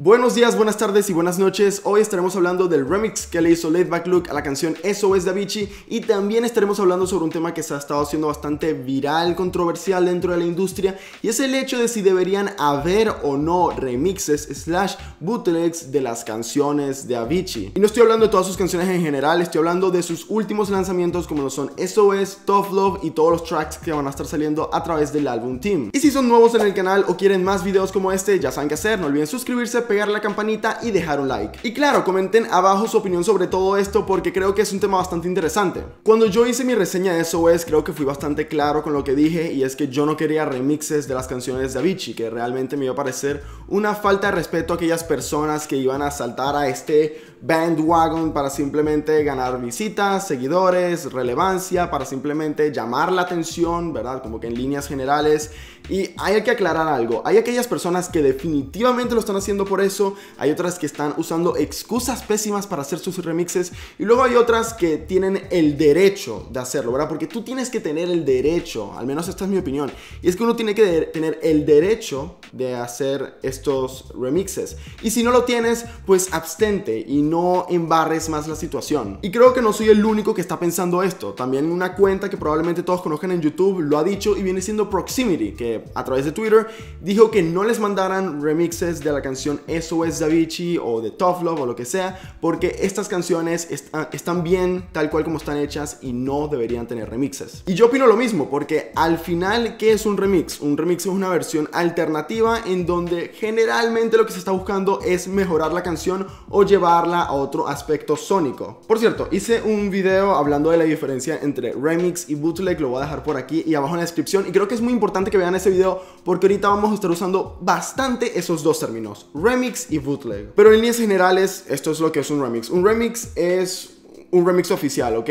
Buenos días, buenas tardes y buenas noches. Hoy estaremos hablando del remix que le hizo Late Back Look a la canción SOS de Avicii y también estaremos hablando sobre un tema que se ha estado haciendo bastante viral, controversial dentro de la industria y es el hecho de si deberían haber o no remixes slash bootlegs de las canciones de Avicii. Y no estoy hablando de todas sus canciones en general, estoy hablando de sus últimos lanzamientos como lo son SOS, Tough Love y todos los tracks que van a estar saliendo a través del álbum Team. Y si son nuevos en el canal o quieren más videos como este, ya saben qué hacer, no olviden suscribirse pegar la campanita y dejar un like. Y claro, comenten abajo su opinión sobre todo esto porque creo que es un tema bastante interesante. Cuando yo hice mi reseña de SOS, creo que fui bastante claro con lo que dije y es que yo no quería remixes de las canciones de Avicii, que realmente me iba a parecer una falta de respeto a aquellas personas que iban a saltar a este bandwagon para simplemente ganar visitas, seguidores, relevancia, para simplemente llamar la atención, ¿verdad? Como que en líneas generales. Y hay que aclarar algo. Hay aquellas personas que definitivamente lo están haciendo por eso. Hay otras que están usando excusas pésimas para hacer sus remixes. Y luego hay otras que tienen el derecho de hacerlo, ¿verdad? Porque tú tienes que tener el derecho, al menos esta es mi opinión. Y es que uno tiene que tener el derecho de hacer estos remixes. Y si no lo tienes, pues abstente y no embarres más la situación. Y creo que no soy el único que está pensando esto. También una cuenta que probablemente todos conozcan en YouTube lo ha dicho y viene siendo Proximity, que a través de Twitter dijo que no les mandaran remixes de la canción SOS Davichi o de Tough Love o lo que sea, porque estas canciones ah, están bien tal cual como están hechas y no deberían tener remixes. Y yo opino lo mismo, porque al final, ¿qué es un remix? Un remix es una versión alternativa en donde generalmente lo que se está buscando es mejorar la canción o llevarla a otro aspecto sónico. Por cierto, hice un video hablando de la diferencia entre remix y bootleg, lo voy a dejar por aquí y abajo en la descripción y creo que es muy importante que vean ese video porque ahorita vamos a estar usando bastante esos dos términos, remix y bootleg. Pero en líneas generales, esto es lo que es un remix. Un remix es un remix oficial, ¿ok?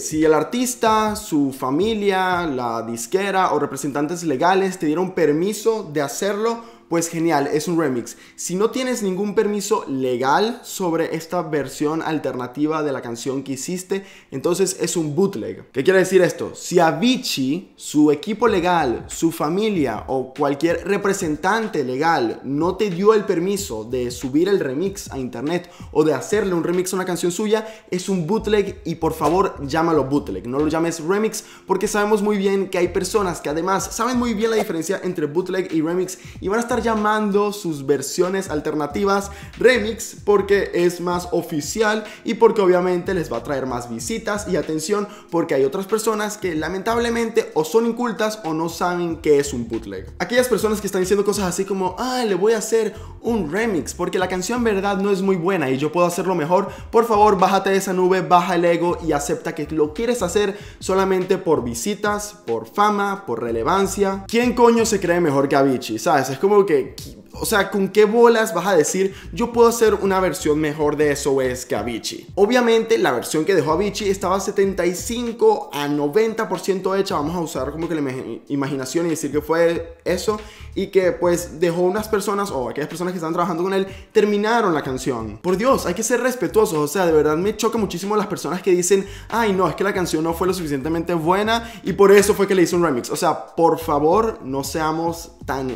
si el artista, su familia, la disquera o representantes legales te dieron permiso de hacerlo, pues genial, es un remix. Si no tienes ningún permiso legal sobre esta versión alternativa de la canción que hiciste, entonces es un bootleg. ¿Qué quiere decir esto? Si Avicii, su equipo legal, su familia o cualquier representante legal no te dio el permiso de subir el remix a internet o de hacerle un remix a una canción suya, es un bootleg y por favor llámalo bootleg, no lo llames remix porque sabemos muy bien que hay personas que además saben muy bien la diferencia entre bootleg y remix y van a estar llamando sus versiones alternativas remix porque es más oficial y porque obviamente les va a traer más visitas y atención porque hay otras personas que lamentablemente o son incultas o no saben qué es un bootleg. Aquellas personas que están diciendo cosas así como, ah, le voy a hacer un remix porque la canción verdad no es muy buena y yo puedo hacerlo mejor, por favor bájate de esa nube, baja el ego y acepta que lo quieres hacer solamente por visitas, por fama, por relevancia. ¿Quién coño se cree mejor que Avicii? ¿Sabes? Es como que, o sea, ¿con qué bolas vas a decir yo puedo hacer una versión mejor de es que Avicii? Obviamente la versión que dejó Avicii estaba 75 a 90% hecha, vamos a usar como que la imaginación y decir que fue eso y que pues dejó unas personas o aquellas personas que están trabajando con él terminaron la canción. Por Dios, hay que ser respetuosos, o sea, de verdad me choca muchísimo las personas que dicen, ay no, es que la canción no fue lo suficientemente buena y por eso fue que le hizo un remix. O sea, por favor, no seamos tan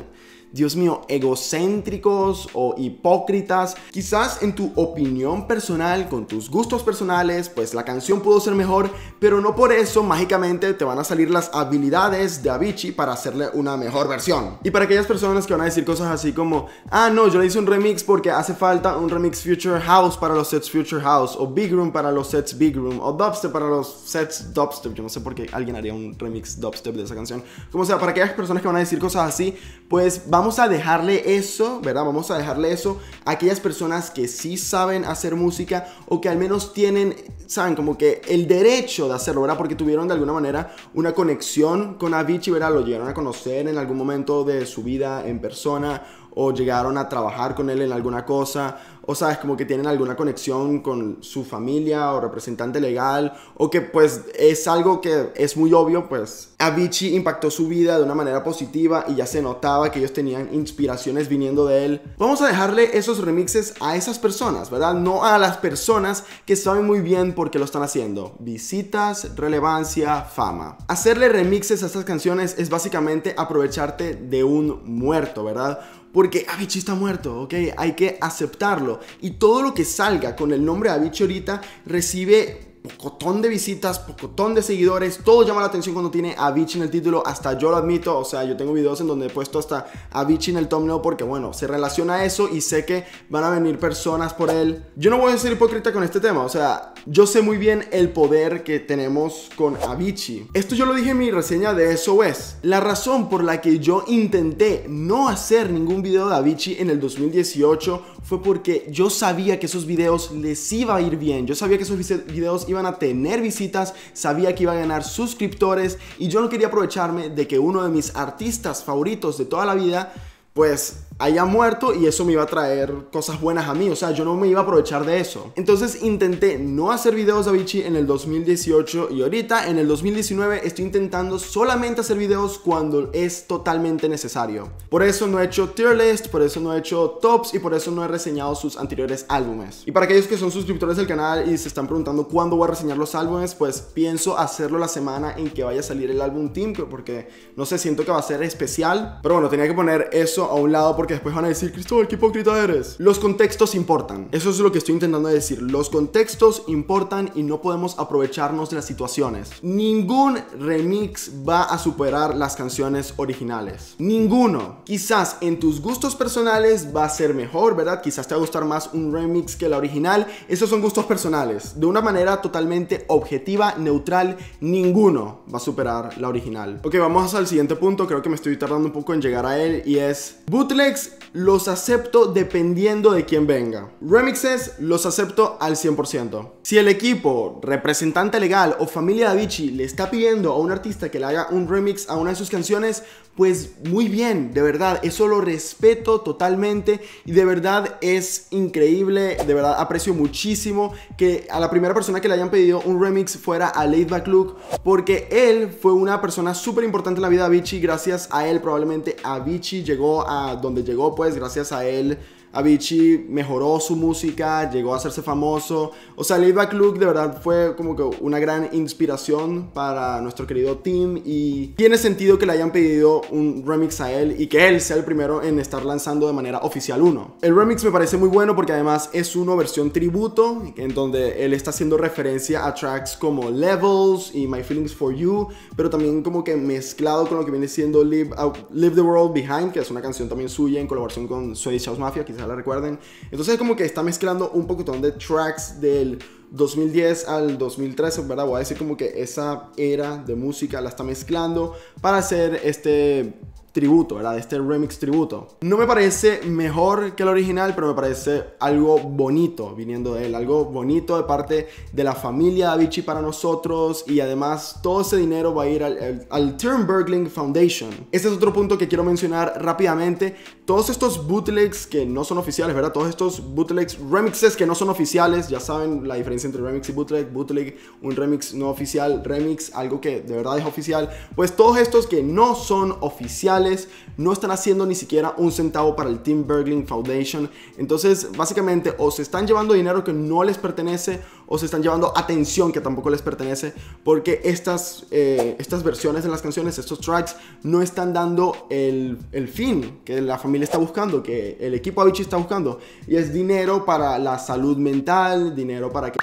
Dios mío, egocéntricos o hipócritas. Quizás en tu opinión personal, con tus gustos personales, pues la canción pudo ser mejor, pero no por eso mágicamente te van a salir las habilidades de Avicii para hacerle una mejor versión. Y para aquellas personas que van a decir cosas así como, ah, no, yo le hice un remix porque hace falta un remix Future House para los sets Future House, o Big Room para los sets Big Room, o Dubstep para los sets Dubstep. Yo no sé por qué alguien haría un remix Dubstep de esa canción. Como sea, para aquellas personas que van a decir cosas así, pues va vamos a dejarle eso, ¿verdad? Vamos a dejarle eso a aquellas personas que sí saben hacer música o que al menos tienen, saben, como que el derecho de hacerlo, ¿verdad? Porque tuvieron de alguna manera una conexión con Avicii, ¿verdad? Lo llegaron a conocer en algún momento de su vida en persona o llegaron a trabajar con él en alguna cosa, o sabes, como que tienen alguna conexión con su familia o representante legal, o que pues es algo que es muy obvio, pues Avicii impactó su vida de una manera positiva y ya se notaba que ellos tenían inspiraciones viniendo de él. Vamos a dejarle esos remixes a esas personas, ¿verdad? No a las personas que saben muy bien por qué lo están haciendo. Visitas, relevancia, fama. Hacerle remixes a estas canciones es básicamente aprovecharte de un muerto, ¿verdad? porque Avicii está muerto, ¿ok? Hay que aceptarlo. Y todo lo que salga con el nombre de Avicii ahorita recibe pocotón de visitas, pocotón de seguidores. Todo llama la atención cuando tiene a Avicii en el título. Hasta yo lo admito. O sea, yo tengo videos en donde he puesto hasta a Avicii en el thumbnail porque, bueno, se relaciona eso y sé que van a venir personas por él. Yo no voy a ser hipócrita con este tema. O sea, yo sé muy bien el poder que tenemos con Avicii. Esto yo lo dije en mi reseña de Eso La razón por la que yo intenté no hacer ningún video de Avicii en el 2018 fue porque yo sabía que esos videos les iba a ir bien. Yo sabía que esos videos iban van a tener visitas, sabía que iba a ganar suscriptores y yo no quería aprovecharme de que uno de mis artistas favoritos de toda la vida, pues haya muerto y eso me iba a traer cosas buenas a mí, o sea, yo no me iba a aprovechar de eso. Entonces intenté no hacer videos de Avicii en el 2018 y ahorita en el 2019 estoy intentando solamente hacer videos cuando es totalmente necesario. Por eso no he hecho tier list, por eso no he hecho tops y por eso no he reseñado sus anteriores álbumes. Y para aquellos que son suscriptores del canal y se están preguntando cuándo voy a reseñar los álbumes, pues pienso hacerlo la semana en que vaya a salir el álbum Team, porque no sé, siento que va a ser especial, pero bueno, tenía que poner eso a un lado porque que después van a decir, Cristóbal, qué hipócrita eres. Los contextos importan. Eso es lo que estoy intentando decir. Los contextos importan y no podemos aprovecharnos de las situaciones. Ningún remix va a superar las canciones originales. Ninguno. Quizás en tus gustos personales va a ser mejor, ¿verdad? Quizás te va a gustar más un remix que la original. Esos son gustos personales. De una manera totalmente objetiva, neutral, ninguno va a superar la original. Ok, vamos al siguiente punto. Creo que me estoy tardando un poco en llegar a él y es bootlegs los acepto dependiendo de quién venga. Remixes los acepto al 100%. Si el equipo, representante legal o familia de Avicii le está pidiendo a un artista que le haga un remix a una de sus canciones, pues muy bien, de verdad, eso lo respeto totalmente y de verdad es increíble, de verdad aprecio muchísimo que a la primera persona que le hayan pedido un remix fuera a Late Back look porque él fue una persona súper importante en la vida de Avicii, gracias a él probablemente a Avicii llegó a donde llegó pues gracias a él Avicii mejoró su música, llegó a hacerse famoso. O sea, Leave Back Look de verdad fue como que una gran inspiración para nuestro querido Tim y tiene sentido que le hayan pedido un remix a él y que él sea el primero en estar lanzando de manera oficial uno. El remix me parece muy bueno porque además es una versión tributo en donde él está haciendo referencia a tracks como Levels y My Feelings for You, pero también como que mezclado con lo que viene siendo Live, Live the World Behind, que es una canción también suya en colaboración con Swedish House Mafia, quizás la recuerden. Entonces como que está mezclando un poquitón de tracks del 2010 al 2013, ¿verdad? Voy a decir como que esa era de música la está mezclando para hacer este tributo, ¿verdad? De este remix tributo. No me parece mejor que el original, pero me parece algo bonito viniendo de él, algo bonito de parte de la familia de para nosotros y además todo ese dinero va a ir al, al, Foundation. Este es otro punto que quiero mencionar rápidamente. Todos estos bootlegs que no son oficiales, ¿verdad? Todos estos bootlegs, remixes que no son oficiales, ya saben la diferencia entre remix y bootleg, bootleg, un remix no oficial, remix, algo que de verdad es oficial, pues todos estos que no son oficiales, no están haciendo ni siquiera un centavo para el Team Bergling Foundation. Entonces, básicamente, o se están llevando dinero que no les pertenece, o se están llevando atención que tampoco les pertenece, porque estas, eh, estas versiones de las canciones, estos tracks, no están dando el, el fin que la familia está buscando, que el equipo Avicii está buscando, y es dinero para la salud mental, dinero para que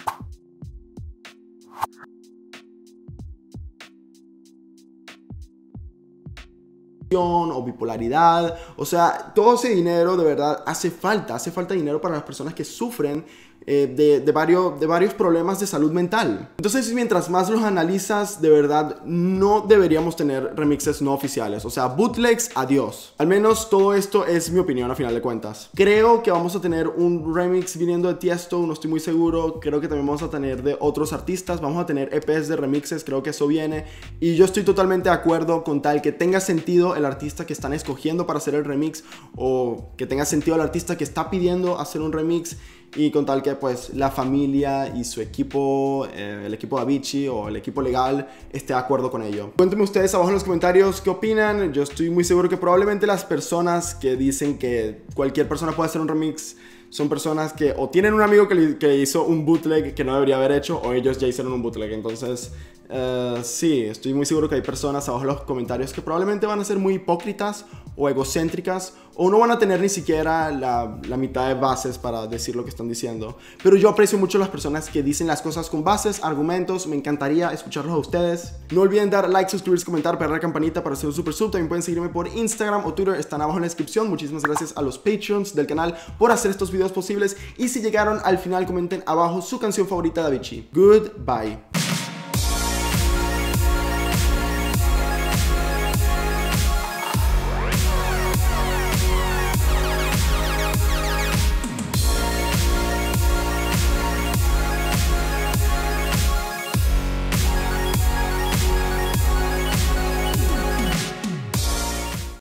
o bipolaridad. O sea, todo ese dinero de verdad hace falta, hace falta dinero para las personas que sufren eh, de, varios, de varios problemas de salud mental. Entonces, mientras más los analizas, de verdad, no deberíamos tener remixes no oficiales. O sea, bootlegs, adiós. Al menos todo esto es mi opinión a final de cuentas. Creo que vamos a tener un remix viniendo de Tiesto, no estoy muy seguro. Creo que también vamos a tener de otros artistas. Vamos a tener EPs de remixes, creo que eso viene. Y yo estoy totalmente de acuerdo con tal que tenga sentido el artista que están escogiendo para hacer el remix o que tenga sentido el artista que está pidiendo hacer un remix y con tal que pues la familia y su equipo, eh, el equipo de Avicii o el equipo legal esté de acuerdo con ello. Cuéntenme ustedes abajo en los comentarios qué opinan. Yo estoy muy seguro que probablemente las personas que dicen que cualquier persona puede hacer un remix son personas que o tienen un amigo que, que hizo un bootleg que no debería haber hecho o ellos ya hicieron un bootleg. Entonces eh, sí, estoy muy seguro que hay personas abajo en los comentarios que probablemente van a ser muy hipócritas o egocéntricas o no van a tener ni siquiera la, mitad de bases para decir lo que están diciendo. Pero yo aprecio mucho las personas que dicen las cosas con bases, argumentos, me encantaría escucharlos a ustedes. No olviden dar like, suscribirse, comentar, pegar la campanita para ser un super sub. También pueden seguirme por Instagram o Twitter, están abajo en la descripción. Muchísimas gracias a los Patreons del canal por hacer estos videos posibles. Y si llegaron al final, comenten abajo su canción favorita de Avicii. Goodbye.